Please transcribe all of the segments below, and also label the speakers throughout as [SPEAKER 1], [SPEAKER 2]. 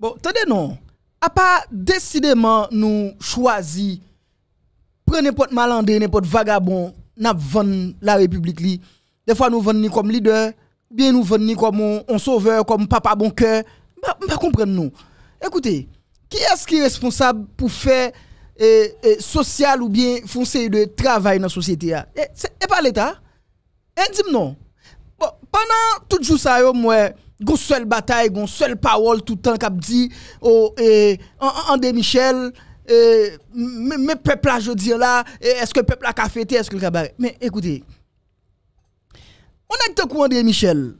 [SPEAKER 1] Bon, attendez non. A pas décidément nous choisir prendre n'importe malandé, n'importe vagabond, n'a vendre la République li. Des fois nous venons comme leader, bien nous venons comme un sauveur, comme papa bon cœur. Je bah, comprends nous. Écoutez, qui est-ce qui est responsable pour faire eh, eh, social ou bien foncer de travail dans la société ah? Et eh, n'est pas l'État. Et dis non. Bon, pendant tout jour ça moi une seule bataille, gon seul parole tout le temps qui dit oh, eh, André Michel, eh, mais peuple là, je là, eh, est-ce que peuple a café, est-ce que le cabaret. Mais écoutez, on a que André Michel.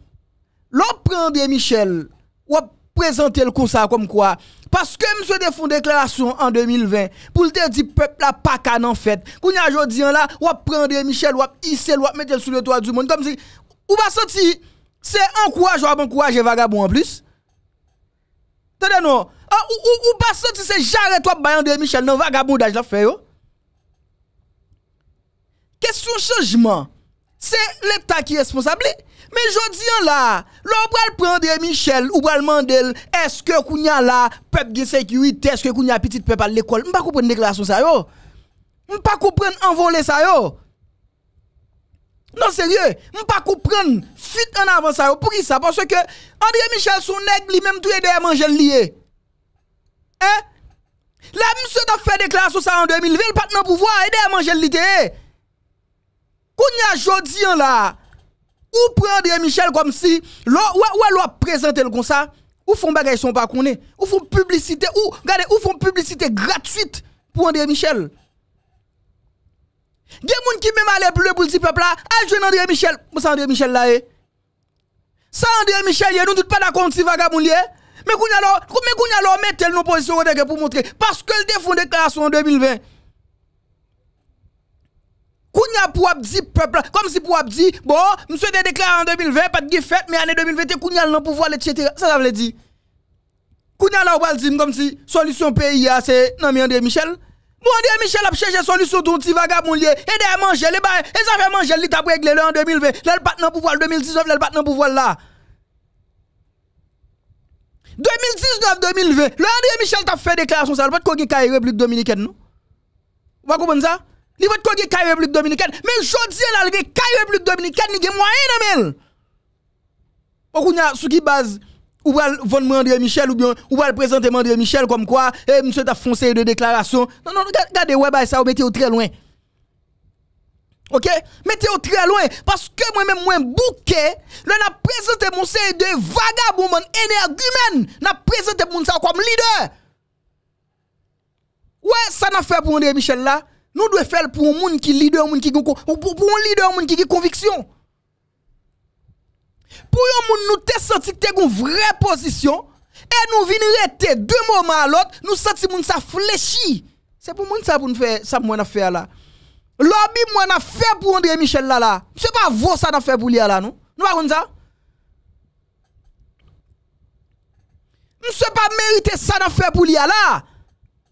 [SPEAKER 1] L'on prend André Michel, ou présenter le ça comme quoi. Parce que monsieur défend déclaration en 2020 pour le dire peuple a pas qu'à en fait. Qu'on a aujourd'hui là, ou prend André Michel, ou hisser ou mettre sur le toit du monde comme si ou va sentir c'est encourager ou encourager vagabond en plus. Tenez non, ah, ou, pas sorti c'est j'arrête toi bayan de Michel non vagabondage la fait yo. Question changement. C'est l'État qui est responsable. Mais je dis là, l'on prendre prendre Michel ou pral mandel, est-ce que kounya là, peuple de sécurité, est-ce que kounya petit peuple à l'école? ne pas comprendre déclaration ça yo. pas comprendre voler ça yo. Non, sérieux, je pas comprendre. Fuite en avant ça. Pour qui ça Parce que André Michel, son nègre, lui-même, tout est derrière manger lié. Hein Là, monsieur, t'a fait déclaration ça en 2020, pas de pouvoir, est derrière manger lié. y jodi Jodian là, ou prend André Michel comme si, ou a présenter le comme ça, ou font bagaille son pas connaît, ou font publicité, ou, regardez, ou font publicité gratuite pour André Michel. Gen moun ki mè mè lè pou lè poul ti pèpla, el jwen André Michel, mous André Michel la e. San André Michel yè, nou dout pè la konti vaga e? moun yè. Mè kounya lò, mè kounya lò mè tè lè nou posisyon roteke pou moun tre. Paske lè defon deklarasyon 2020. Kounya pou ap di pèpla, kom si pou ap di, bo, mous se deklarasyon 2020, pat gifet, mè anè 2020, te kounya lò pou valet chete, sa la vle di. Kounya lò waldi mè kom si, solisyon pè ya se, nan mè André Michel. Mon Dieu, Michel a cherché solution tout petit vagabond lié. Et derrière manger les bains, Et ça fait manger li t'a réglé en 2020. L'el pas dans pouvoir 2019, l'el pas dans pouvoir là. 2019-2020, le André Michel t'a fait déclaration ça, pas cogé kaye République dominicaine non. Vous comprenez ça Il va qu'on République dominicaine, mais jodi là, il République dominicaine, il y a moyen dans Pourquoi On a sous qui base ou va vendre André Michel ou bien ou va présenter André Michel comme quoi eh monsieur t'a foncé de déclaration non non regardez e ouais bah ça mettez au très loin OK mettez au très loin parce que moi même moi bouquet là n'a présenté mon série de vagabond énergumène n'a présenté mon ça comme leader ouais ça n'a fait pour André Michel là nous devons faire pour un monde qui leader un monde qui pour un leader un monde qui conviction Pou yon moun nou te santi te goun vre posisyon E nou vin rete de mouman alot Nou santi moun sa fleshi Se pou moun sa pou nou fe sa mwen afe ala Lobby mwen afe pou Andre Michel ala Mwen se pa vo sa na fe pou li ala nou Nou bakon za Mwen se pa merite sa na fe pou li ala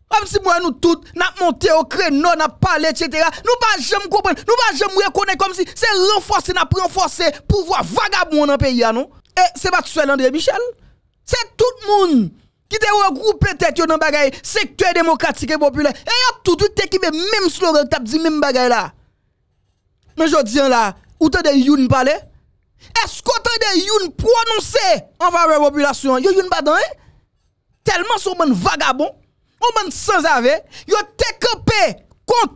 [SPEAKER 1] Comme si moi nous tous, nous monté au créneau, nous parlé, etc. Nous pas jamais comprendre, nous pas jamais reconnaître comme si c'est renforcer, nous renforcer pouvoir vagabond dans le pays. Et Et c'est pas seul André Michel. C'est tout le monde qui te regroupé tête dans le secteur démocratique et populaire. Et y a tout de suite qui même slogan, t'as dit même bagaille là. Mais je dis là, ou t'as des youn parler? Est-ce qu'on t'as des youn prononcer en faveur de la population? Youn pas dans, hein? tellement sont monde vagabond. On man sans ave, yo te campé contre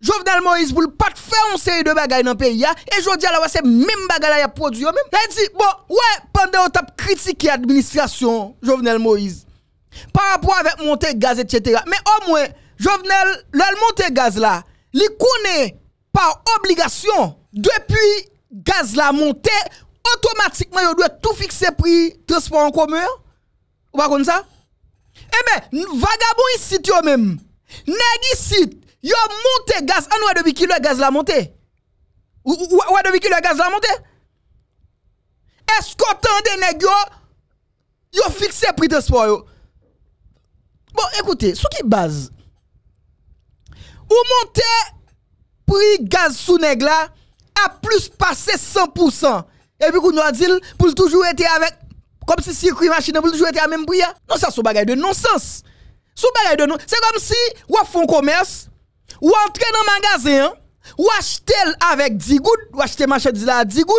[SPEAKER 1] Jovenel Moïse pour pas faire une série de bagay dans le pays. Et je dis à la c'est même produit à produire. Même. Elle dit, bon, ouais, pendant on tape critiqué l'administration Jovenel Moïse, par rapport avec monter gaz, etc. Mais au moins, Jovenel, le monter gaz là, il connaît par obligation, depuis gaz la monté, automatiquement, il doit tout fixer prix transport en commun. Vous comme ça? Eh bien, vagabond ici, yo même. Nèg ici, yo monte gaz. An ou depuis gaz la monte. Ou, ou, depuis gaz la monté? Est-ce qu'on tant de yo? Yo fixe prix de yo. Bon, écoutez, sous qui base? Ou monte prix gaz sous négla à plus passer 100%. Et puis, qu'on nous a dit, pour toujours être avec comme si circuit machine pour toujours être à même prix. Non, ça, c'est bagage de non-sens. C'est bagage de non C'est comme si ou un commerce, ou entrer dans magasin, ou acheter avec 10 gouttes, ou acheter marchandise là à 10 gouttes.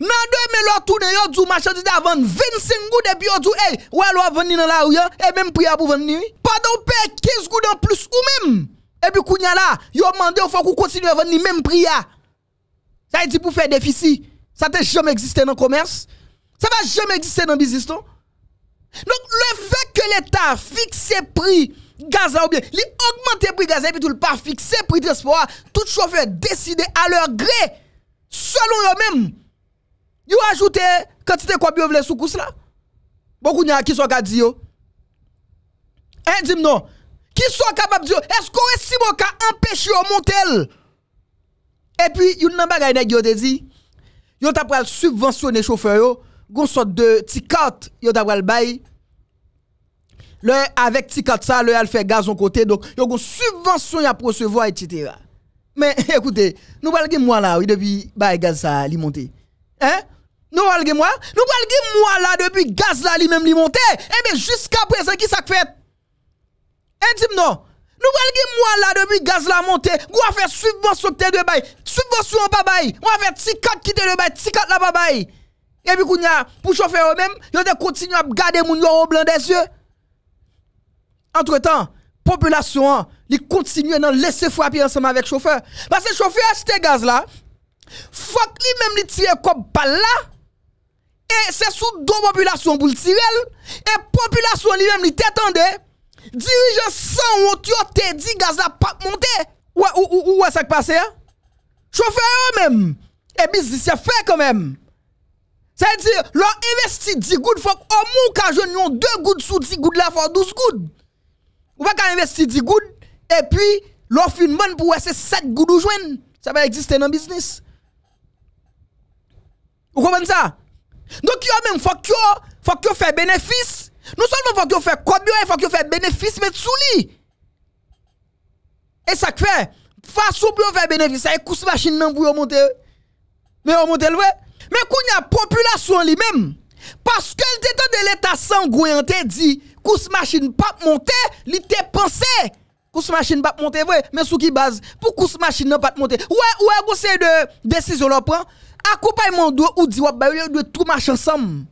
[SPEAKER 1] Nan demain l'autre tourne yo dou marchandise à vendre 25 gouttes et puis yo hey, ou alors venir dans la rue hein, et même prix pour vendre. Pardon, paye 15 gouttes en plus ou même. Et puis kounya là, yo mandé faut qu'on continue à vendre même prix. Ça veut pour faire déficit. Ça n'a jamais existé dans le commerce. Ça va jamais exister dans le business, non? Donc, le fait que l'État fixe prix gaz ou bien, il augmente le prix gaz et puis tout le pas fixé prix transport, tout chauffeur décident à leur gré, selon eux-mêmes. Ils ont eh, quantité quoi bien voulez sous course là. Beaucoup n'y a qui sont capables de Eh, dis non. Qui sont capables de dire, est-ce qu'on est si bon qu'à empêcher au montel? Et puis, il y a un choses qui ont dit, ils ont subventionner les chauffeurs gon sorte de petite yo t'a le bail le avec petite ça le al fait gazon côté donc yo gon subvention y a recevoir etc. mais écoutez nous le moi là oui depuis bail gaz ça li monté hein nous le moi nous le moi là depuis gaz là lui même li monté et bien jusqu'à présent qui ça fait et eh, dis non nous le moi là depuis gaz là monté on faire subvention de bail, subvention pas bail, on va faire 4 qui te le bail, 4 là pas bail. Et puis, pour chauffeur eux-mêmes, ils ont continué à garder les gens au blanc des yeux. Entre-temps, population, ils continuent à laisser frapper ensemble avec chauffeur. Parce que le chauffeur achète gaz là, fuck lui-même, il tire comme balle là. Et c'est sous deux populations pour le tirer. Et population lui-même, il t'attendait. Dirigeant sans honte, as dit gaz là, pas monter. Où est-ce que ça qui passe, Chauffeur eux-mêmes. Et business, fait quand même. Sa yi diyo, lor investi di goud fok omou ka jwen yon 2 goud sou ti goud la fok 12 goud. Ou pa ka investi di goud, e pi lor fin man pou wese 7 goud ou jwen. Sa va egziste non nan biznis. Ou kompon sa? Don ki yo men fok yo, fok yo fè benefis. Non sol don fok yo fè kobyo, fok yo fè benefis met sou li. E sa kwe, fwa soub yo fè benefis, sa yi kous machin men pou yo monte. Men yo monte lwe. Mais quand y a population lui-même, parce que le temps de l'État sanguinante dit, que machine pas monter, il était pensé. Que ne machine pas monter, ouais, mais sur qui base Pour que ne machine pas monter. Ouais, ouais, vous avez de décision à prendre. Accompagnement doit ou dit, on bah, doit tout marcher ensemble.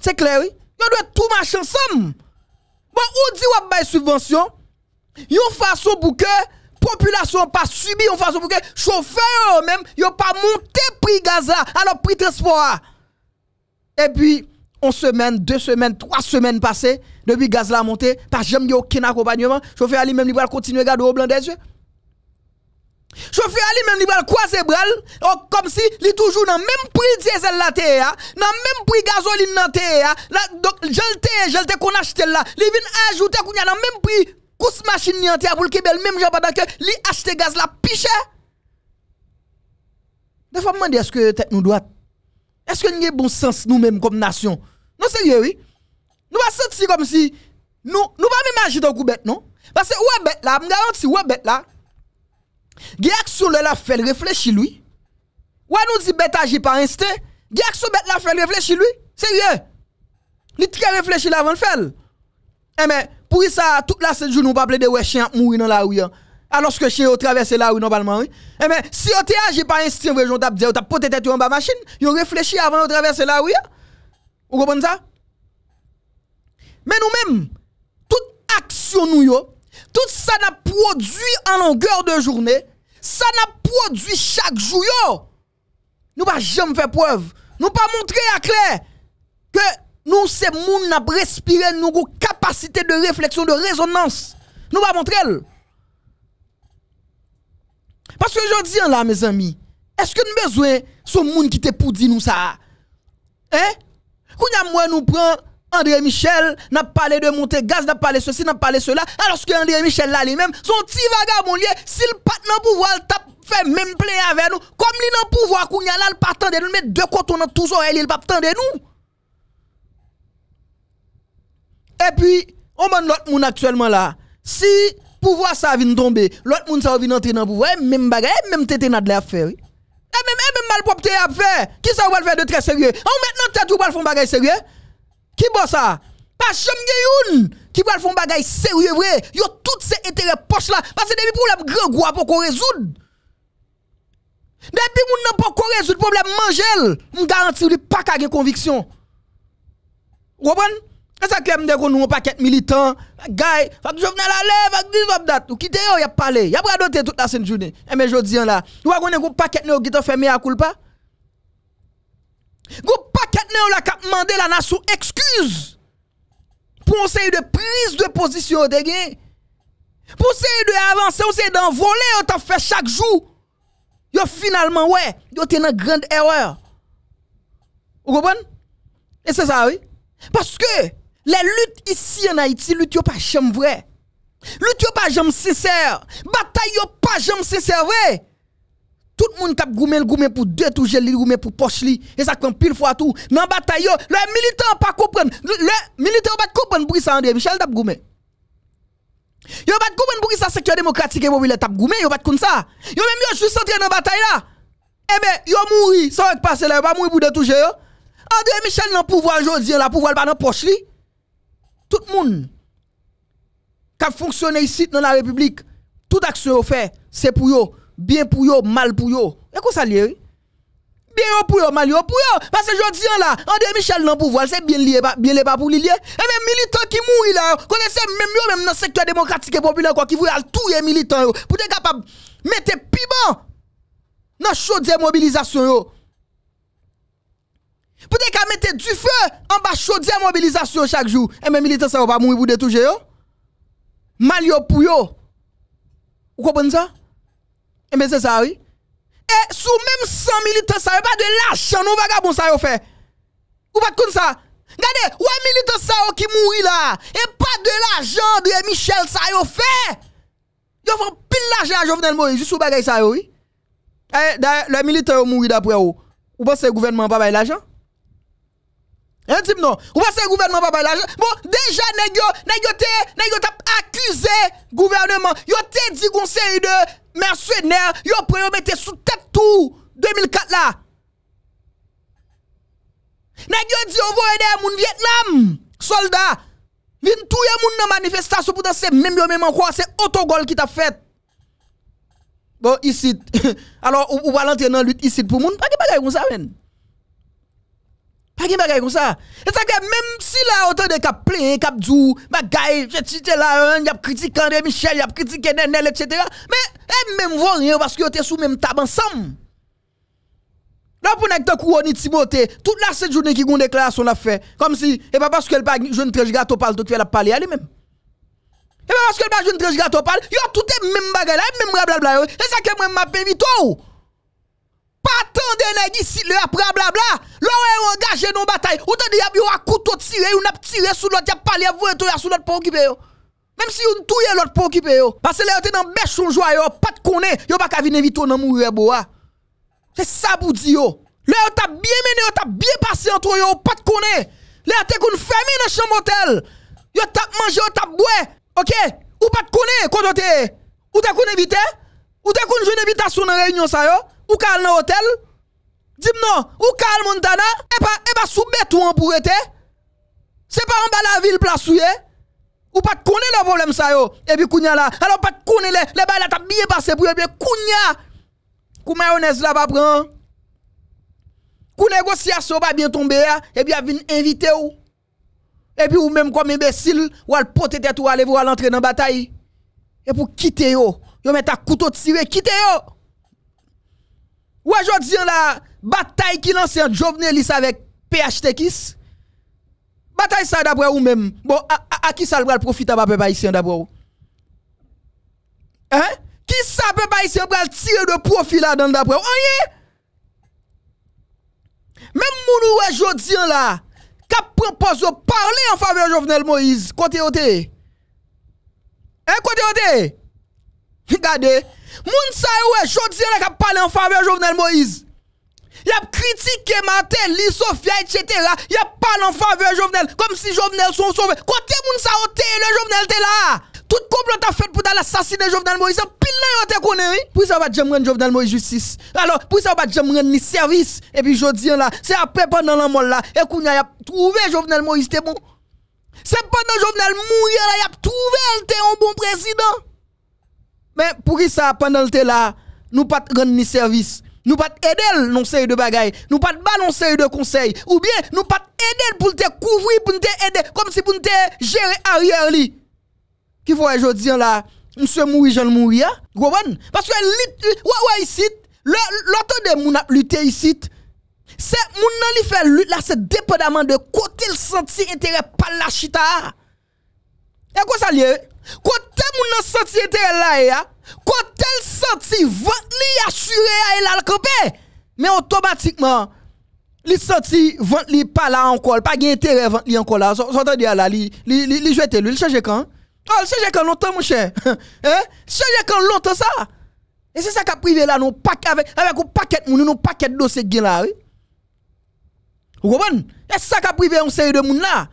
[SPEAKER 1] C'est clair, oui. on doit tout marcher ensemble. Bon, ou dit, ouais, bah, subvention. Yon façon pour que population pas subi en façon pour que chauffeur même yo pas monté prix gaz là alors prix transport et puis on semaine, deux semaines, trois semaines passées, depuis gaz la monté, pas jamais aucun accompagnement, chauffeur lui même il va continuer à garder au blanc des yeux. Chauffeur lui même il va croiser bras oh, comme si il toujours dans même prix diesel la terre, hein, dans même prix gasoline la terre. Hein. Donc je le je le qu'on achète là, il vient ajouter qu'on a dans même prix Kous machine ni entière pour le belle même gens pendant que li acheter gaz la piche. Des fois me demander est-ce que nous doit Est-ce que nous avons bon sens nous-mêmes comme nation Non sérieux oui. Nous pas sentir comme si nous nous pas même agir dans bête non Parce que ouais bête là, vous garantis ouais bête là. Gè action le la fait réfléchir lui. Ouais nous dit bête agit par instinct. Gè action bête la fait réfléchir lui. Sérieux. Il très réfléchir avant de faire. Eh mais pour ça, toute la scène jour, nous pas de ouais, chien mourir dans la rue. Hein. Alors que chien traversent la rue normalement, oui. Eh bien, si on t'agit pas instinct, on t'a dit, avez t'a poté tête en bas machine, vous réfléchit avant de traverser la rue. Hein. Vous comprenez ça? Mais nous-mêmes, toute action nous yo, tout ça n'a produit en longueur de journée, ça n'a produit chaque jour Nous pas jamais fait preuve. Nous pas montrer à clair que nous, c'est moun n'a respiré, nous avons capacité de réflexion, de résonance. Nous va montrer. Parce que je dis là, mes amis, est-ce que nous besoin ce monde qui te pour dire nous ça? Hein? Quand moi nous prend André Michel, n'a parlé de monter gaz, n'a parlé ceci, n'a parlé cela, alors que André Michel là lui-même, son petit vagabond s'il s'il pas dans pouvoir, tape fait même plein avec nous, comme lui n'a pouvoir, il là, le de nous mettre deux cotons dans tous oreilles, il pas de nous. Et puis, on a l'autre monde actuellement là. Si pouvoir ça vient tomber, l'autre monde ça vient entrer dans pouvoir, eh, même bagay, eh, même tête n'a de l'affaire. Et eh, même, même mal propre à faire. Qui ça va le faire de très sérieux? On maintenant tête ou va le faire bagay sérieux? Qui bon ça? Pas youn qui va le faire bagay sérieux vrai. Yo tout ces intérêts poche là. Parce que depuis problème grand gros pour qu'on résoudre. Depuis moun n'a pas résolu. le problème manger, on garantit lui pas qu'à conviction. Vous comprenez? C'est ça que je nous paquet militant, gars, faut que je la lèvre, faut que dis ou quitter y a parlé, oh, y a pas toute la semaine journée. Et eh, mais je dis hein, là, ou pas connaître un paquet néo qui t'a fait à culpa. Gon paquet néo la cap mandé la nation excuse. Pour essayer de prise de position de gain. Pour essayer de avancer, on sait d'envoler, on t'a fait chaque jour. Yo finalement ouais, yo t'es une grande erreur. Vous comprenez Et c'est ça oui. Parce que les luttes ici en Haïti, lutte pas jamais vrai. Lutte pas jamais sincère. Bataille yo pas jamais sincère Tout le monde tape goumé goumé pour deux touches, Les pour poche li. Et ça prend pile fois tout. Dans bataille yo, les militants pas comprendre. Les militants pas comprendre pour ça André Michel tape ne Yo pas comprendre pour ça secteur démocratique et populaire tape goumé, yo pas comme ça. Yo même yo juste entré dans bataille là. Eh ben, yo mouri, ça va passer là, pas mourir pour deux yo. André Michel pas pouvoir aujourd'hui, la pouvoir pas poche tout le monde qui a fonctionné ici dans la République, toute action fait, c'est pour eux. Bien pour eux, mal pour eux. Et quoi ça lié? Bien pour eux, mal pour eux. Parce que je dis là, André Michel dans pouvoir, c'est bien lié, bien lié pour Et même militants qui mourent là, connaissez même mieux même dans le secteur démocratique et populaire, quoi, qui voulaient tout les militants, pour être capable de mettre piment dans la chaude mobilisation. Pou dey ka mette du fe, an ba chou diamobilizasyon chak jou. E eh, men milite sa yo pa moui pou detouje yo. Mal yo pou yo. Ou kopon sa? E men se sa yo? E sou menm san milite sa yo, pa dey lachan nou baga bon sa yo fe. Ou pat koun sa? Gade, ou an milite sa yo ki moui la, e pa dey lachan dey Michel sa yo fe. Yo fon pil lachan a jovnen moui, jisou bagay sa yo. E le milite yo moui da pou yo, ou pa se gouverman pa bay lachan? Hein, eh, dis non. Ou pas le gouvernement pas Bon, déjà, nèg négoté négoté t'a accusé gouvernement. Yo te dit qu'on de mercenaires, yo prend mettre sous tête tout 2004 là. Nèg yo dit va aider moun Vietnam, soldats. Vin touye moun nan manifestation pour c'est même même quoi c'est autogol qui t'a fait. Bon, ici. Alors, ou, va l'entrer dans lutte ici pour moun, pas de bagay comme ça men. Akin bagay kon sa? E sakwe, menm si la otan de kap plen, kap djou, bagay, chetite la an, yap kritik an de Michel, yap kritike Nenel, etc. Men, e menm von yon, baske yo te sou menm tab ansam. Nan pou nek to kou o ni Timote, tout la set jouni ki goun dekla yon son la fe, kom si, e pa baske yon pa joun trejiga to pal, to ki fè la pali, a li menm. E pa baske yon pa joun trejiga to pal, yo tout e menm bagay la, menm blablabla yo. E sakwe, menm apemi tou. Pas tant de ici, le après blabla. L'on est engagé dans bataille. Ou t'as dit y'a un couteau tiré, ou n'a tiré sur l'autre, y'a à vous et tout, sur l'autre pour occuper. Même si on touye l'autre pour occuper. Parce que là, t'es dans bêche, son joie, pas de connaît, y'a pas qu'à venir vite, dans mourir, boa. C'est ça pour dire. Là, on t'a bien mené, on t'a bien passé entre eux, pas de connaît. Là, t'es qu'on fermé dans chambre hôtel. Yo t'a mangé, on t'a boué. OK Ou pas de connaît quand on t'es. Ou t'as qu'on invité hein? Ou t'as qu'on joue une invitation dans réunion ça yo ou kal dans hôtel dis non ou kal Montana et pas et pas sous béton pour être c'est pas en bas la ville place ou pas connaît le problème ça yo et puis kounya là alors pas connaît les les bail là bien passé pour bien kounya kou mayonnaise là pas prend kou négociation pas bien tomber et puis a vinn inviter ou et puis ou même comme imbécile ou al porter tête ou aller voir l'entrée dans bataille et pour quitter yo yo met ta couteau tirer quitter yo ou aujourd'hui, la bataille qui lance un Jovenel avec PHT Bataille ça d'après ou même. Bon, à, qui ça le profite à peuple haïtien d'après ou? Hein? Qui ça peuple haïtien le tirer de profit là-dedans d'après ou? Rien! Même Mounou ou aujourd'hui là, kap propose de parler en faveur Jovenel Moïse, côté ote. Hein, côté ote? Regardez. Moun sa a jodi la kap en faveur Jovenel Moïse. Il a critiqué Martin, Li, Sofia, etc. Il a parlé en faveur Jovenel, comme si Jovenel sont sauvés. Côté moun sa le Jovenel te là. Tout complot a fait pour assassiner Jovenel Moïse. Pile là il te connu. oui. Pour ça va jamais rendre Jovenel Moïse justice. Alors, pour ça va jamais ni service. Et puis jodi là, c'est après pendant la mort là, et qu'on a trouvé Jovenel Moïse, c'est bon. C'est pendant Jovenel mourir là, y a trouvé, un bon président. Mais pour qui ça, pendant le là, nous pas rendre ni service. Nous pas aider non série de bagailles, nous pas pouvons pas de conseils ou bien nous pas aider pour te couvrir pour te aider comme si pour te gérer arrière li. Qui voit aujourd'hui là, monsieur mouri, je mouri hein? Parce que ouais ouais ici, l'auto de moun a ici. C'est moun nan li fait lutte là, c'est dépendamment de côté le senti intérêt par la chita. Et quoi ça lié? Quand tel as senti l'intérêt là, quand tel as senti vendre assuré à l'alcoolpé, mais automatiquement, il senti li pas là encore, pas gagner vente li encore là. Vous dire là, il jette lui, il quand Oh, il quand longtemps, mon cher. Hein Il quand longtemps ça. Et c'est ça qui a privé là, nous avec, avec un paquet de dossiers paquet de dossiers là. Vous comprenez Et ça qui a privé un série de monde là.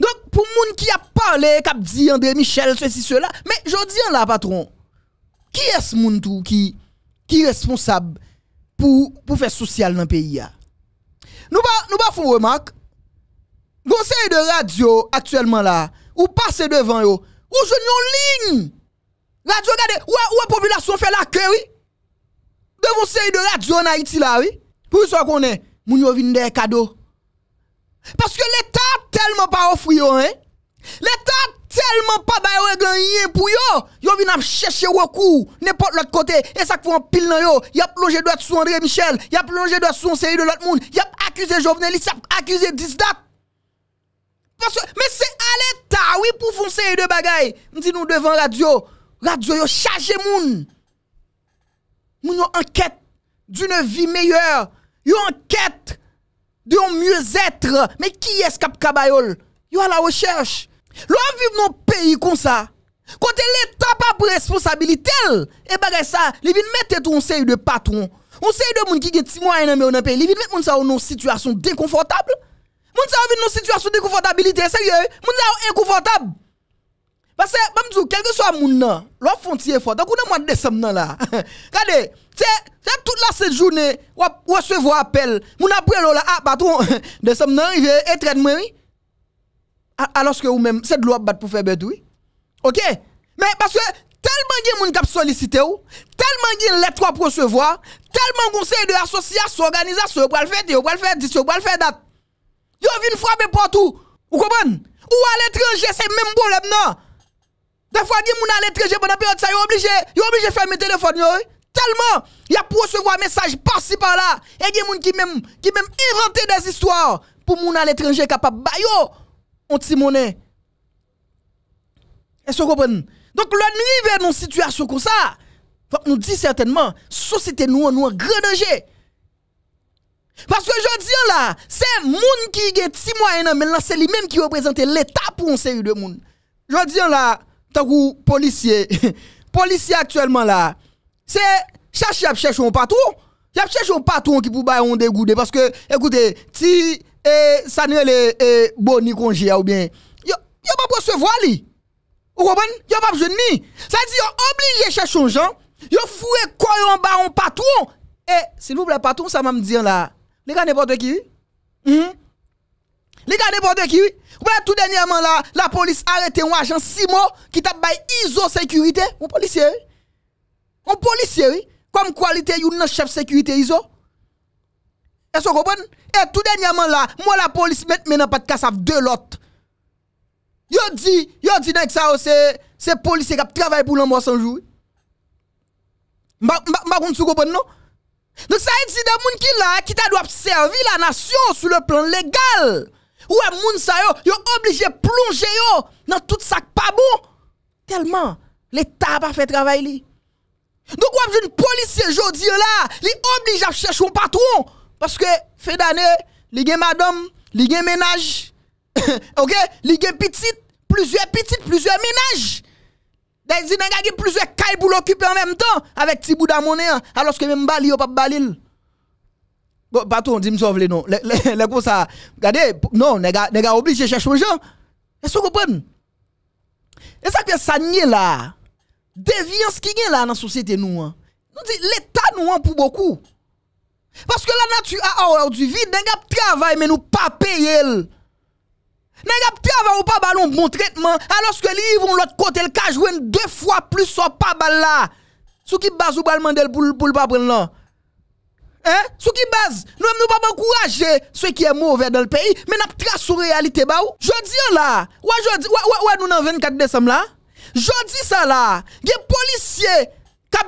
[SPEAKER 1] Donk pou moun ki a parle kap di André Michel se si se la Me jodi an la patron Ki es moun tou ki responsab pou fe sosyal nan peyi ya Nou ba foun remak Gonseri de radio aktuellement la Ou pase devan yo Ou joun yon lign Radio gade, ou e populasyon fe lakè De gonseri de radio na iti la Pou yon sa konen moun yo vin de kado Paske l'Etat telman pa wafou yo, eh. L'Etat telman pa baywè ganyen pou yo. Yo vin ap chèche wakou. Nèpot l'ot kote. E sak pou an pil nan yo. Yap longe dwa sou André Michel. Yap longe dwa sou an seri de l'ot moun. Yap akuse Jovenelis. Yap akuse Dizdat. Paske, mè se al Eta, wè pou foun seri de bagay. Mè di nou devan radio. Radio yo chage moun. Moun yo an kèt d'une vi meyèr. Yo an kèt. De yon mwye zetre. Me ki eskap kabayol? Yo a la recherche. Lòm viv nou peyi kon sa. Kote lè tapap responsabilitel. E eh bagay sa, li vin mette ton sey de patron. On sey de moun ki ge timoy nan mè ou nan peyi. Li vin mette moun sa ou nou situasyon dekonfortable. Moun sa ou vin nou situasyon dekonfortabilite. Sey yo, moun sa ou enkonfortable. Parce que, bamzou, quel que soit le monde, l'offre frontière fort. Donc, on a mois de décembre là. Regardez, c'est toute la cette journée, on recevoir appel. Mon après là, ah, patron, bah, décembre arrivé, et traite moi, Alors que vous-même, c'est de l'eau bat pour faire bedou, Ok? Mais parce que, tellement de gens qui sollicité ou, tellement de lettres pour recevoir, tellement de conseils de association, organisations, pour le faire, vous le faire, vous le faire date. Vous venez frapper partout. Vous comprenez? Ou à l'étranger, c'est même problème, non? C'est fois, des à l'étranger pendant la période, ça, ils est obligé ils sont obligés de fermer le téléphone, Tellement, il y a pour recevoir un message par-ci par-là. Et des gens qui même, qui même inventé des histoires pour gens à l'étranger capable bah yo, on petit monnaie. Est-ce que vous comprenez? Donc, l'ennemi vers une situation comme ça, faut nous dit certainement, société nous, nous, en grand danger. Parce que je dis là, c'est monde qui est petit moyen, mais là, c'est lui-même qui représente l'État pour un série de monde. Je dis là, tant policier, policier actuellement là, c'est chercher à chercher un patron, y a un patron qui pour bailler un dégoûté parce que écoutez, si ça eh, n'est les eh, bon boni congé ou bien n'y a pas recevoir lui. Vous comprenez a pas besoin ni. Ça dit il obligé chercher un gens, Il foué quoi en bas un patron et eh, s'il vous plaît patron ça m'a dire là. Les gars n'importe qui. Hmm? Les gars n'importe qui. Kwa tout denye man la, la polis arete wajan si mo ki tap bay Iso Sekurite, wou polisye vi? Wou polisye vi? Kwa m kwalite yon nan chef sekurite Iso? E sou kopon? E tout denye man la, mwa la polis met men apat kas av de lot. Yo di, yo di nan ksa wose se polisye kap travay pou l'an mwos anjou? Mba koun sou kopon nou? Nou sa yon si demoun ki la, ki ta dwa ap servi la nasyon sou le plan legal. Ouais, moun sa yo, yo obligé plonger yo dans tout ça pas bon. Tellement l'État pas fait travail li. Donc ou a une policier jodi là, li obligé à chercher un patron parce que fait d'année, li gen madame, li gen ménage. OK, li gen petite, plusieurs petites, plusieurs ménages. Des une gagne plusieurs cailles pour l'occuper en même temps avec Tibou d'Amone, hein, alors que même bali pas balil. Paton, di msov le nou. Le kousa. Gade, nou, ne ga oblige chèche mwen jan. E sou koupen. E sa kwen sa nye la, devyans ki gen la nan sosyete nou an. Nou di, leta nou an pou boku. Paske la natu a ou a ou du vide, ne gap travay men ou pa pey el. Ne gap travay ou pa balon moun tretman. A loske li yivoun lot kote, el ka jwen de fwa plus ou pa bal la. Sou ki bazou balman del pou l'papren lan. Non. Nan. Hein? Sous qui base? Nous ne pouvons pas encourager ce qui est mauvais dans le pays, mais nous tracons la réalité. Bah, jodi là, ou jodi, ou nous dans 24 décembre là? Jodi ça là, il y a policiers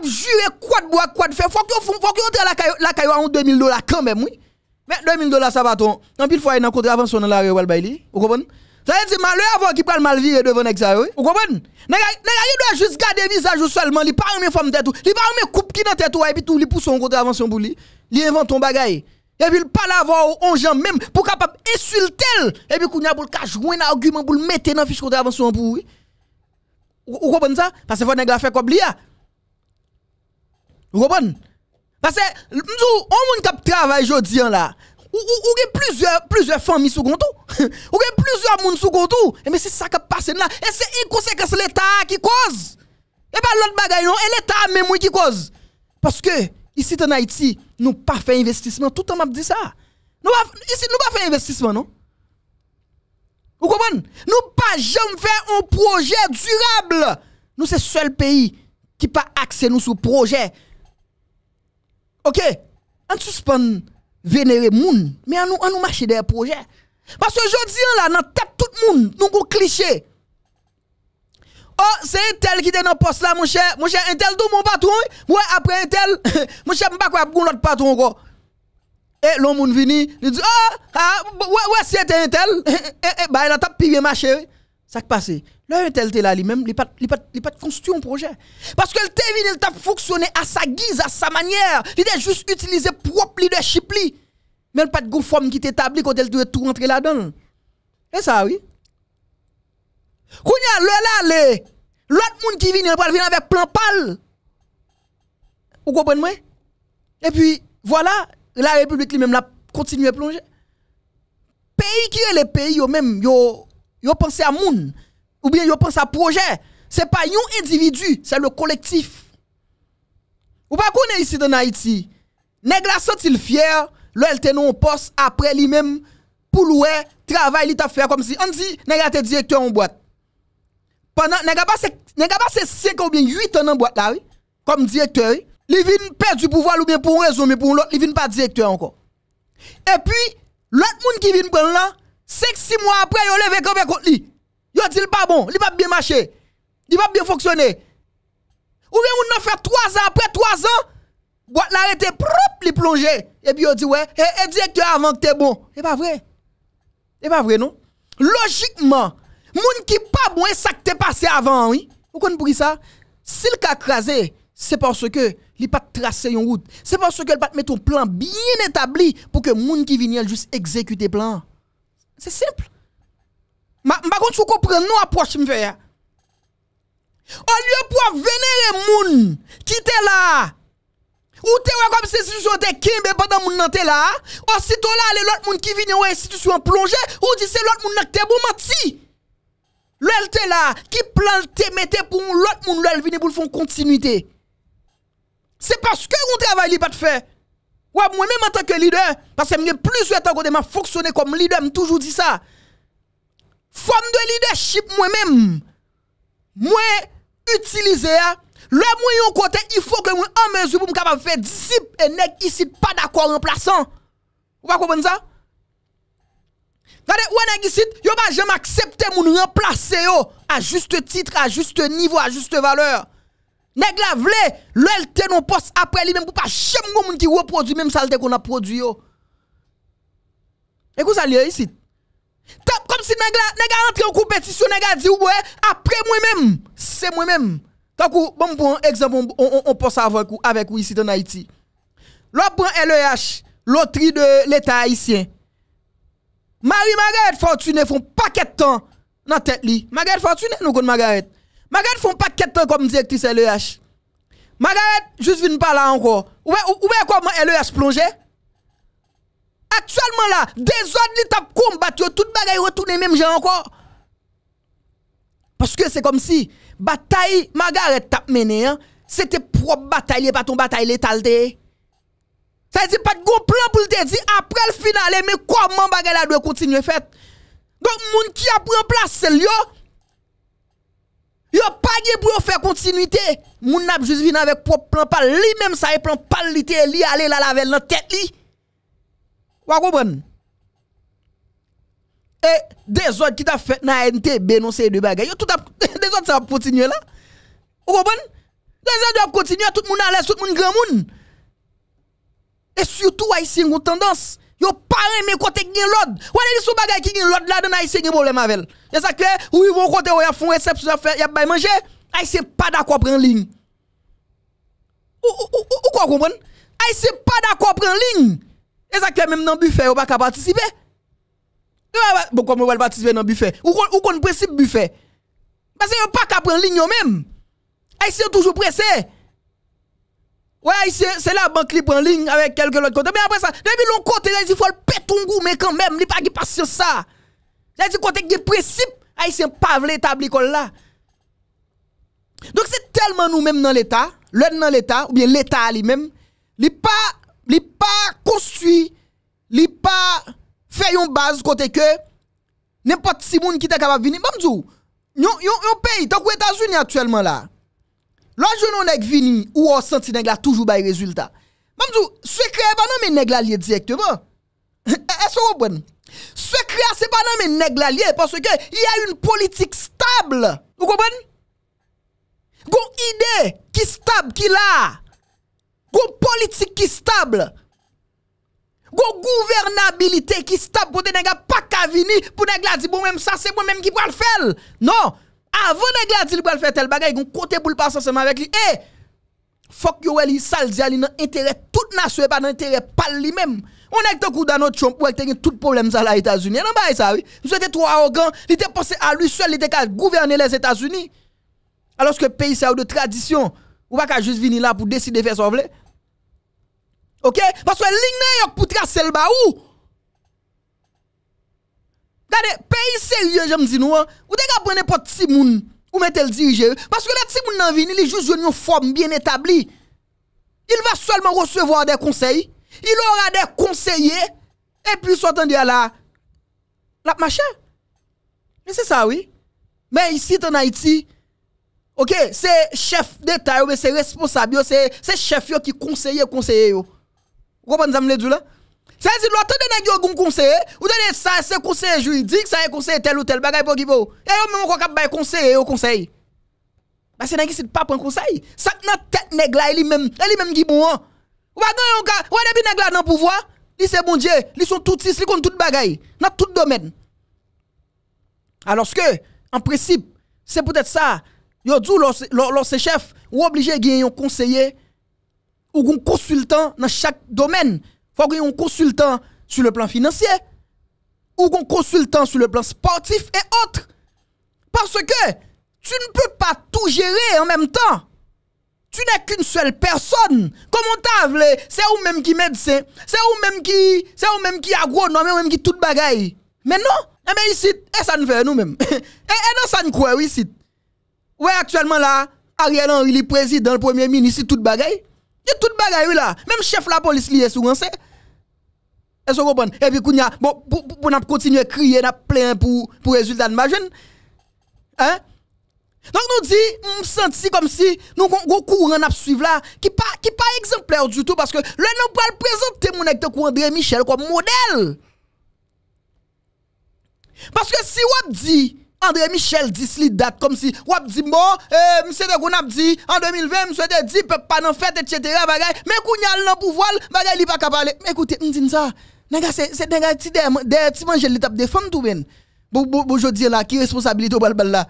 [SPEAKER 1] qui juré quoi de bois, quoi de faire. Faut qu'ils entrent la caillou en 2000 dollars quand même, oui. Mais 2000 dollars, ça va ton. tant pis fois, il y a un contravention dans la rue, vous comprenez? Ça veut dire malheur avant qui prend mal virer devant ça, oui. Vous comprenez Il doit juste garder visage seulement, il pas une forme tête tout. Il pas une coupe qui dans tête et puis tout, il pousse en contravention pour lui li invente ton bagay. Et puis, il parle ou on gens même pour capable insulter. Et puis, qu'on a pour le jouer un argument pour le mettre dans la fiche contravention pour lui. Vous comprenez ça? Parce que vous avez fait comme Vous comprenez? Parce que, nous, on monde qui travaille aujourd'hui hein, là. Ou, a plusieurs, plusieurs familles sous y ou plusieurs monde sous et Mais c'est ça qui passe là. Et c'est une conséquence l'État qui cause. Et pas ben, l'autre bagaille non. Et l'État même qui cause. Parce que, Ici en Haïti, nous pas fait investissement. Tout le temps m'a dit ça. Nous ici nous pas fait investissement non. Vous comprenez Nous pas jamais fait un projet durable. Nous c'est seul pays qui pas accès nous sur projet. OK. On suspend vénérer gens, mais nous marchons nous marcher des projets. Parce que je dis là dans tête tout le monde, nous des cliché. Oh, c'est un tel qui était dans le poste là, mon cher. Mon cher, un tel tout mon patron. Ouais, après un tel, mon cher, pas quoi pour l'autre patron encore. Et l'homme venu, il dit, oh, ah, ah, ouais, ouais, c'était un tel. et bah, il a tapé pire marché. Ça qui passe. Là, un tel était là lui-même, il n'a pas construit un projet. Parce que le venu, il t'a fonctionné à sa guise, à sa manière. Il a juste utilisé propre leadership. Li. Mais il n'a pas de forme qui t'établit quand elle doit tout rentrer là-dedans. Et ça, oui. Kounya, le l'allée, l'autre monde qui vient, il vient avec plan pâle. Vous comprenez moi Et puis, voilà, la République lui-même l'a continué à plonger. Pays qui est le pays, yo même, yo, yo à moun, ou bien yo pense à projet. Ce n'est pas un individu, c'est le collectif. Vous pas qu'on ici dans Haïti. N'est-ce sent-il fier, le te poste après lui-même, pour louer, travail, il t'a fait comme si, on dit, les pas sont directeur en boîte. Pendant, 5 ou bien 8 ans dans boîte là oui, comme directeur. Il vient perdre du pouvoir ou bien pour un raison mais pour l'autre, il vient pas directeur encore. Et puis l'autre monde qui vient prendre là, 5 6 mois après, il levé comme contre lui. il dit pas bon, il pas bien marché. Il pas bien fonctionner. Ou bien on a fait 3 ans après 3 ans boîte là était propre, il plonger et puis on dit ouais, et, et directeur avant que t'es bon. n'est pas vrai. n'est pas vrai non Logiquement Moun ki pa mwen sakte pase avan, ou kon pou ki sa? Sil kakrase, se panso ke li pat trase yon gout. Se panso ke li pat meton plan bin etabli pou ke moun ki vinye ljus ekzekute plan. Se simple. Mba kont sou kopre nou apwache mwen fe ya. Ou lye pou a venere moun ki te la. Ou te wè kom se situsyon te kimbe padan moun nan te la. Ou siton la lè lòt moun ki vinye wè situsyon plonje ou disè lòt moun nan te bou mati. Lèl te la, ki plan te mette pou moun lòt moun lèl vine pou l'fon kontinuité. Se paske yon te avay li pat fe. Ouè mwen mè mè tanke lider, paske mè mè plus ouè tanke mè foksyone kom lider, mè toujou di sa. Fom de lider ship mwen mè mè mè. Mwen utilize a. Lè mwen yon kote, yifo ke mwen amè zi pou mè kapap fe zip enèk isi pa d'akwa mwen plasan. Ouè mwen mè mè sa? Gade, wè neg isit, yon pa jem aksepte moun yon plase yo A juste titre, a juste nivou, a juste valeur Neg la vle, lè lte non pos apre li men Pou pa chem goun moun ki wè produ men salte kon aprodu yo E kou sa li yo isit? Top, kom si neg a entre yon koupetisyon, neg a di wè Apre mwen men, se mwen men Kankou, bon bon, ekzampon, on pos avèk wè kou isit an Haiti Lò bon LEH, Lotri de l'Etat Haitien Mari, Magaret Fortunen foun paket tan nan tek li. Magaret Fortunen ou kon Magaret? Magaret foun paket tan kom dijektis L.E.H. Magaret, jous vin pa la anko. Ou ben kwa man L.E.H. plonge? Aktualman la, de zon e e li tap koum bat yo, tout bagay retounen menm jen anko. Paske se kom si, batay Magaret tap mene, se te prop batay li paton batay letal teye. Sa yi di pati goun plan pou lite, di apre l finale, me kwa moun bagay la dwe kontinye fet. Donk moun ki a pren plase l yo, yo pa ye bou yo fe kontinite, moun ap jizvi nanvek pou pran pal li, menm sa yi pran pal lite, li ale la lavel nan tet li. Ou akou bon? E, de zot ki ta fet nan NTB non se yi dwe bagay, yo tout ap, de zot sa ap kontinye la. Ou akou bon? De zot sa ap kontinye, tout moun ales, tout moun gran moun. Moun. E syoutou ay se yon goun tendans. Yon paran men kote gen lod. Wane li sou bagay ki gen lod la den ay se gen bole mavel. E sakè, ou yon kote wè yon foun, yon seps yon fè, yon bay manje. Ay se pa da kòpren lign. Ou kòpren? Ay se pa da kòpren lign. E sakè, menm nan buffet yo pa ka patisipe. Bo kòpren wè patisipe nan buffet. Ou kon prese buffet. Basen yo pa ka prese lign yo menm. Ay se toujou prese lign. Ouais, c'est la banque libre en ligne avec quelques autres côtés. Mais après ça, depuis longtemps, côté, il faut le péter mais quand même, il n'y a pas de patience ça. Ah, il y a des principes, haïtien pas l'établi comme là. Donc c'est tellement nous-mêmes dans l'État, l'un dans l'État, ou bien l'État lui-même, il pas, li pas construit, il pas fait une base côté que n'importe qui monde qui est capable de venir. Bon, un pays, tant aux États-Unis actuellement là. Lanjou nou nèk vini ou ou senti nèk la toujou bay rezultat. Mamdou, se kreye pa nan men nèk la liye direktman. E, e se ou bon? Se kreye se pa nan men nèk la liye paswè ke y a yon politik stabl. Ou konpon? Gon ide ki stabl ki la. Gon politik ki stabl. Gon gouvernabilite ki stabl pou te nèk la pa ka vini pou nèk la di bon mèm sa se bon mèm ki po al fel. Non! Avant de dire qu'il va faire tel bagay, il côté pour le passer ensemble avec lui. Eh, faut que yo li sal dans intérêt toute nation pas dans l'intérêt pas lui même. On est dans notre Donald Trump pour te tout problème ça là États-Unis. Non bah ça oui. Vous êtes trop arrogant, il était pensé à lui seul, il était qu'à gouverner les États-Unis. Alors que pays ça de tradition, ou pas juste venir là pour décider de faire voulez. OK Parce que ligne pour tracer le baou. Gade, peyi serye jem zinou an, ou dey ka prene po ti moun ou metel dirije yo. Paske la ti moun nan vin, ili jous yon yon form bien etabli. Il va solman resevo a dey konsey, il ora dey konseye, epi sou atan diya la, la machan. Men se sa wii. Men isi tan Haiti, ok, se chef de ta yo, se responsab yo, se chef yo ki konseye konseye yo. Wap an zam le diyo la? Ça dit, l'autre donne un conseil, ou donne ça, c'est conseil juridique, ça, est conseil tel ou tel bagay pour qui pour. Et yon même quoi bail conseil, au conseil. Bah, c'est qui pas prendre conseil. Ça, n'a tête nèg là, il même, il même qui bon. Hein. Ou pas gagner un cas, ou depuis nèg là dans pouvoir, ils c'est bon Dieu, ils sont tout tous ils connaissent tout bagay, dans tout domaine. Alors que, en principe, c'est peut-être ça, yo dou lorsque chef, ou obligé de gagner un conseiller, ou un consultant dans chaque domaine faut qu'on ait un consultant sur le plan financier, ou un consultant sur le plan sportif et autres. Parce que tu ne peux pas tout gérer en même temps. Tu n'es qu'une seule personne. Comment t'as C'est ou même qui médecin, c'est ou même qui, c'est ou même qui agronome, même qui toute bagaille. Mais non, mais eh ben, ici, et eh, ça nous fait nous-mêmes. et, eh, non, ça nous croit ici. Ouais, actuellement là, Ariel Henry, le président, le premier ministre, toute bagaille. Il y a toute bagaille là. Même chef la police est souvent. c'est. Et puis, vous pour, continuer à crier, à plein pour, pour résultat de ma jeune. Hein? hein donc nous dit, on senti comme si nous avons courant à suivre là, qui pas qui pas exemplaire du tout, parce que le nous pas présenter mon acteur André Michel comme modèle. Parce que si on dit, André Michel dit li date comme si on dit bon, euh, monsieur de qu'on a dit en 2020, monsieur de dit pas dans fête, etc. mais qu'on y a le pouvoir, bagay li pas capable. Mais écoutez, me dit ça c'est des des qui manger l'étape de femme tout ben. Bon là qui responsabilité responsable de là.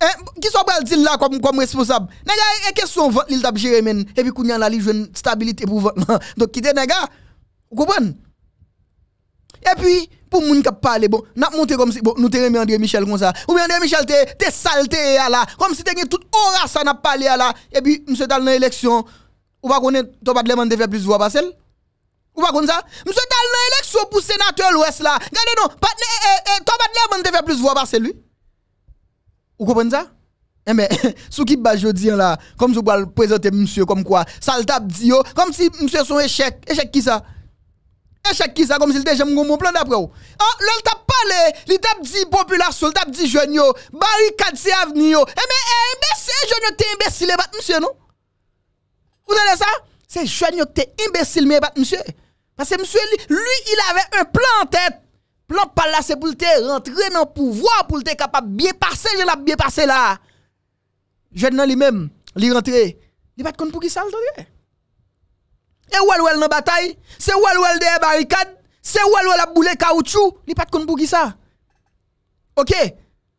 [SPEAKER 1] Hein? Qui sont dire là comme comme responsable. Nega, et question ce gérer et puis y a la une stabilité pour vote. Donc qui les nega? Vous comprenez Et puis pour moun k'ap parler bon, n'a monté comme si bon nous t'aimons André Michel comme ça. Ou bien André Michel t'es salté ah, comme si t'es toute aura ça n'a parlé ah, là et puis monsieur dans l'élection ou pas connaître t'as pas demander faire plus voix celle Ou pa kon sa? Mse tal nan elek sou pou senatel ou es la. Gane nou, patne, e, eh, e, eh, e, to patne mwen te fe plus vwa pa se lui. Ou kon pon sa? Eme, eh, sou ki pa jodi an la, kom si ou pa prezote msye kom kwa, sa l tap di yo, kom si msye son echek, echek ki sa? Echek ki sa, kom si l te jem gomo, plan da pou yo. An, ah, l l tap pale, l l tap di populasyon, l l tap di jwanyo, bari katsi avni yo. Eme, e, jwanyo te imbesile pat msye nou? Ou tane sa? Se jwanyo te imbesile Parce que monsieur, lui, il avait un plan en tête. Plan par là, c'est pour te rentrer dans le pouvoir, pour te capable bien passer, je l'ai bien passé là. Je dans lui-même, il rentré. Il va compte pour qui ça le Et où elle dans la bataille, c'est où elle derrière barricade, c'est où elle a boule caoutchouc, il va compte pour qui ça. OK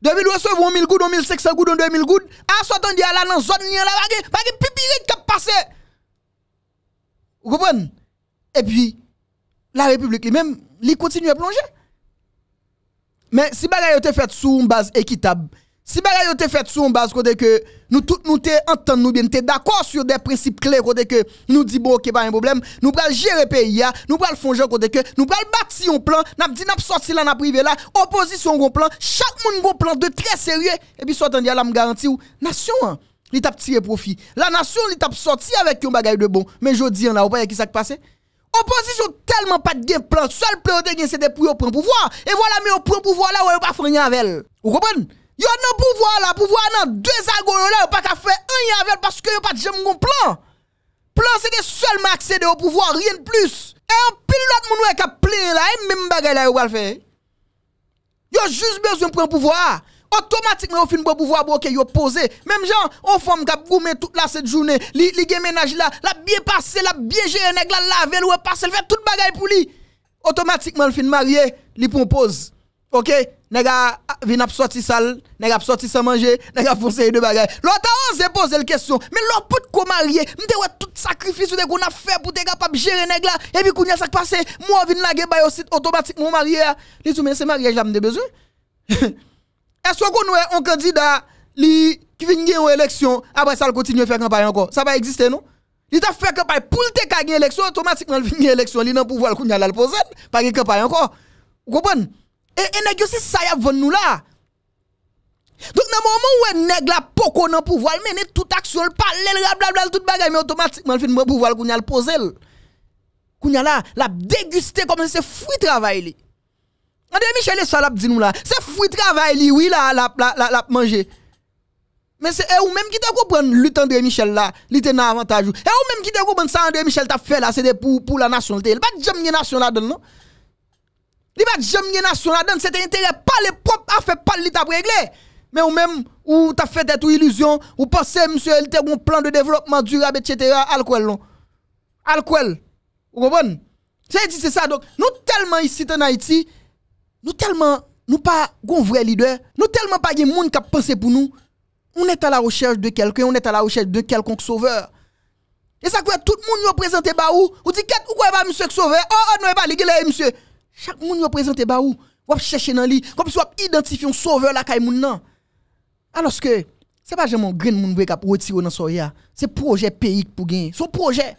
[SPEAKER 1] 2000 ou 1000 gouttes, 1500 gouttes, 2000 gouttes. À soit on dit là dans zone ni a pas de pipirite qui passer. Vous comprenez Et puis la République lui-même, il continue à plonger. Mais si bagaille était fait sous une base équitable, si bagaille était fait sous une base côté que nous tous nous entendons nous bien, d'accord sur des principes clés côté que nous dit bon OK pas un problème, nous pral gérer pays nous pral fonger côté que nous pral bâtir un plan, n'a dit n'a sorti là n'a privé là, opposition gros plan, chaque monde un plan de très sérieux et puis à là me garantit nation hein, il t'a tiré profit. La nation il t'a sorti avec un bagaille de bon, mais je dis hein, là, n'a pas qui ça passé Oposisyon telman pat gen plan, sol ple ou de gen sede pou yo pren pouvoi, e wala me yo pren pouvoi la ou yo pa fwen yon avel. Ou kompon? Yo nan pouvoi la, pouvoi nan, dwe zago yo la, yo pa ka fwen yon avel paske yo pat jem moun kon plan. Plan sede sol me akse de ou pouvoi, rien plus. E yon pil lot moun wè ka ple la, e mbem bagay la yo walfè. Yo juz bezoun pren pouvoi a. automatiquement, au fin de pouvoir bloquer, yo posé. Même gens, on forme cap goumé toute la cette journée, li, li ménage là, la bien passé, la bien géré, nèg la laver, passe passer, fait toute bagaille pour lui. Automatiquement, le fin marié, li propose. OK? Nèg a vin a sorti sale nèg a sorti sans manger, nèg a foncé de bagaille. L'autre osé poser la question, mais l'autre pote ko marié, m'te ouais tout sacrifice ou qu'on a fait pour te capable gérer nèg là, et puis kounya ça passé, moi vin la gueba bay aussi automatiquement marié. Ah. Li dit, mais c'est mariage là de besoin. Est-ce qu'on a un candidat qui vient gagner une élection, après ça, il continue à faire campagne encore Ça va exister, non Il t'a fait campagne pour te gagner élection, automatiquement, il vient gagner élection, il n'a pouvoir le pouvoir le poser, pas campagne encore. Vous comprenez Et, et c'est ça a nous là. Donc, dans le moment où nèg la poko nan pouvoir, mener toute action, le parler, blablabla, tout bagay, mais automatiquement, il fin pouvoir kounya le poser. Kounya a là, la déguster comme c'est fruit travail. André Michel est salab, dis nous là. C'est fruit travail li oui là la la la, manger. Mais c'est ou même qui t'a comprendre lutte André Michel là, il était dans avantage. Et eux même qui t'a comprendre ça André Michel t'a fait là, c'était pour pour la nation. Il pas jamais nation là dedans non. Il pas jamais nation là dedans, c'était intérêt pas les propres affaires pas l'état t'a Mais ou même ou t'as fait des tout illusion, ou pensez monsieur il était un plan de développement durable etc. alcool non. Alcool. Vous comprenez? C'est ça donc nous tellement ici en Haïti nous tellement, nous pas un vrai leader, nous tellement pas de monde qui pense pour nous. On est à la recherche de quelqu'un, on est à la recherche de quelconque sauveur. Et ça quoi tout le monde présente baou, ou dit qu'est-ce que va monsieur sauveur Oh oh non pas le monsieur. Chaque monde présenté présente baou, va chercher dans lui comme si on identifier un sauveur là est monde non. Alors que c'est pas jamais un grain monde qui a retirer dans soya, c'est projet pays pour gagner. Son projet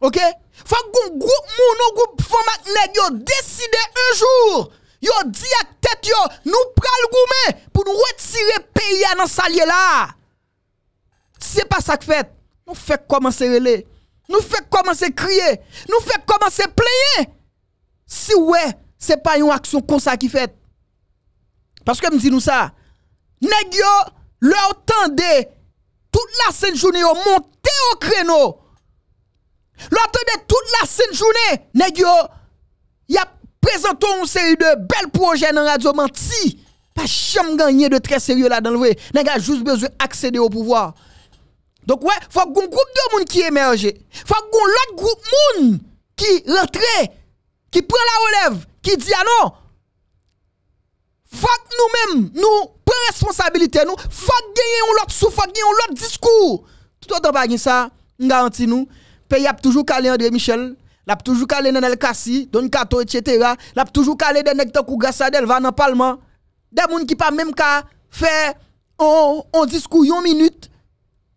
[SPEAKER 1] OK Faut qu'on groupe mon groupe format nèg yo un jour. Yo dit à tête yo, nous le goumé pour nous retirer pays dans salier là. C'est pas ça que fait. Nous fait commencer relé. Nous fait commencer crier, nous fait commencer plaindre. Si ouais, c'est pas une action comme ça qui fait. Parce que me dit nous ça. Nèg yo leur tendez toute la semaine, journée yo monter au créneau L'autre de toute la scène journée, il y a présenté une série de belles projets dans radio menti. Pas jamais gagné de très sérieux là dans le vrai. Nèg a juste besoin d'accéder au pouvoir. Donc ouais, faut qu'on groupe de monde qui émerge. Faut qu'on l'autre groupe monde qui rentre, qui prend la relève, qui dit ah non. Faut nous-mêmes nous prenons responsabilité nous, faut gagner un l'autre souffle, faut gagner un l'autre discours. Tout autant pas ça, garantis nous pays a toujours calé André Michel, a toujours calé Nenel Kassi, Don Kato, etc. L'a toujours calé des nectar ou Gassadel, va dans le Parlement. Des gens qui pas même qu'à faire un discours une minute.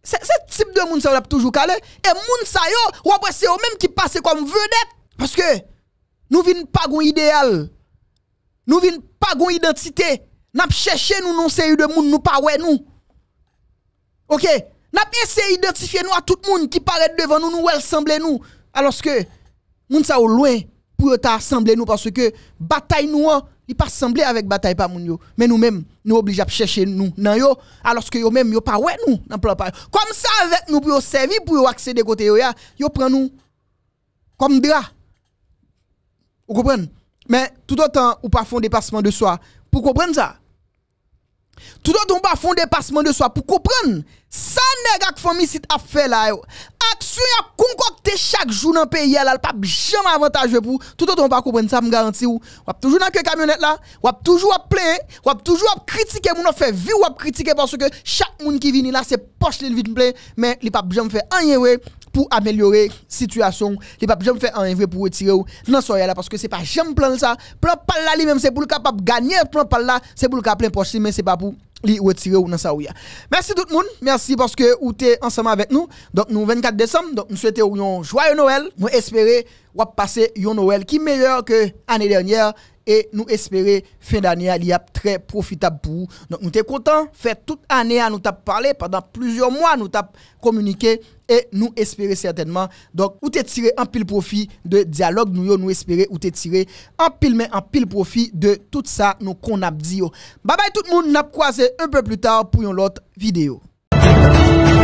[SPEAKER 1] C'est ce type de monde ça l'a toujours calé. Et les ça yo, ou après c'est eux même qui passent comme vedette. Parce que nous voulons pas un idéal. Nous voulons pas une identité. Nous cherchons nous non sérieux de monde, nous pas ouais nous. Ok? N'a essayé d'identifier nous à tout le monde qui paraît devant nous, nous, elle semble nous. Alors que, nous sa au loin pour assembler nous parce que bataille nous, hein, il pas semblé avec bataille pas moun Mais nous-mêmes, nous obligés à chercher nous nan yo, alors que yo même yo pas ouais nous dans plan pas. Comme ça avec nous pour servir pour accéder côté yo ya, yo prend nous comme drap. Vous comprenez? Mais tout autant ou pas font dépassement de soi. Pour comprendre ça, tout le un ba font dépassement de soi pour comprendre. Ça n'est pas que famille a fait là. Action a concocté chaque jour dans le pays là, pas jamais avantage pour tout le ton pas comprendre ça me garantit ou. a toujours dans que camionnette là, ou toujours à On ou toujours critiquer mon fait vie ou critiquer parce que chaque monde qui vient là c'est poche les vite mais il pas jamais fait rien améliorer situation il pas jamais faire un vrai pour retirer non soyez là parce que c'est pas jamais plan ça plan pas là même c'est pour le capable gagner plan pas là c'est pour le capable plein mais c'est pas pour li retirer ou non ça ou Merci tout le monde, merci parce que vous êtes ensemble avec nous. Donc nous 24 décembre, donc nous souhaitons un joyeux Noël. Nous espérons ou passer un Noël qui meilleur que l'année dernière E nou espere fin d'anye a li ap tre profitab pou ou. Nou te kontan. Fè tout anye a nou tap parle. Padan plusieurs mois nou tap komunike. E nou espere certainman. Donc ou te tire en pil profi de diyalog nou yo. Nou espere ou te tire en pil profi de tout sa nou kon ap diyo. Babay tout moun. Nap kwa se un peu plus tard pou yon lot videyo. Mwen.